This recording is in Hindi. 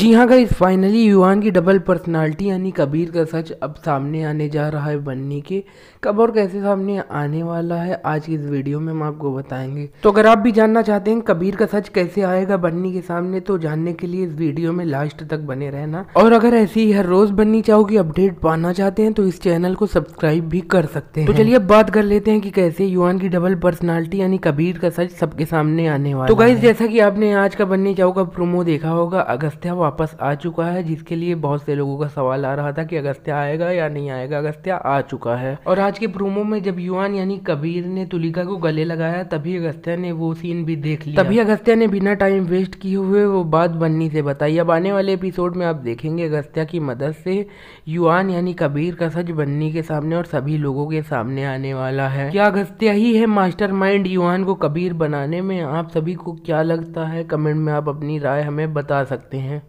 जी हाँ गाइज फाइनली युवान की डबल पर्सनालिटी यानी कबीर का सच अब सामने आने जा रहा है बनने के कब और कैसे सामने आने वाला है आज की इस वीडियो में हम आपको बताएंगे तो अगर आप भी जानना चाहते हैं कबीर का सच कैसे आएगा बन्नी के सामने तो जानने के लिए इस वीडियो में लास्ट तक बने रहना और अगर ऐसी ही हर रोज बन्नी चाहो की अपडेट पाना चाहते हैं तो इस चैनल को सब्सक्राइब भी कर सकते हैं तो चलिए बात कर लेते हैं कि कैसे युवान की डबल पर्सनैलिटी यानी कबीर का सच सबके सामने आने वाला तो गाइज जैसा की आपने आज का बन्नी चाहो का प्रोमो देखा होगा अगस्त्या वापस आ चुका है जिसके लिए बहुत से लोगों का सवाल आ रहा था कि अगस्त्या आएगा या नहीं आएगा अगस्त्या आ चुका है और आज के प्रोमो में जब युवान यानी कबीर ने तुलिका को गले लगाया तभी अगस्त्या ने वो सीन भी देख लिया तभी अगस्त्या ने बिना टाइम वेस्ट किए हुए वो बात बन्नी से बताई अब आने वाले एपिसोड में आप देखेंगे अगस्त्या की मदद से युवान यानी कबीर का सच बन्नी के सामने और सभी लोगों के सामने आने वाला है क्या अगस्त्या ही है मास्टर माइंड युवान को कबीर बनाने में आप सभी को क्या लगता है कमेंट में आप अपनी राय हमें बता सकते हैं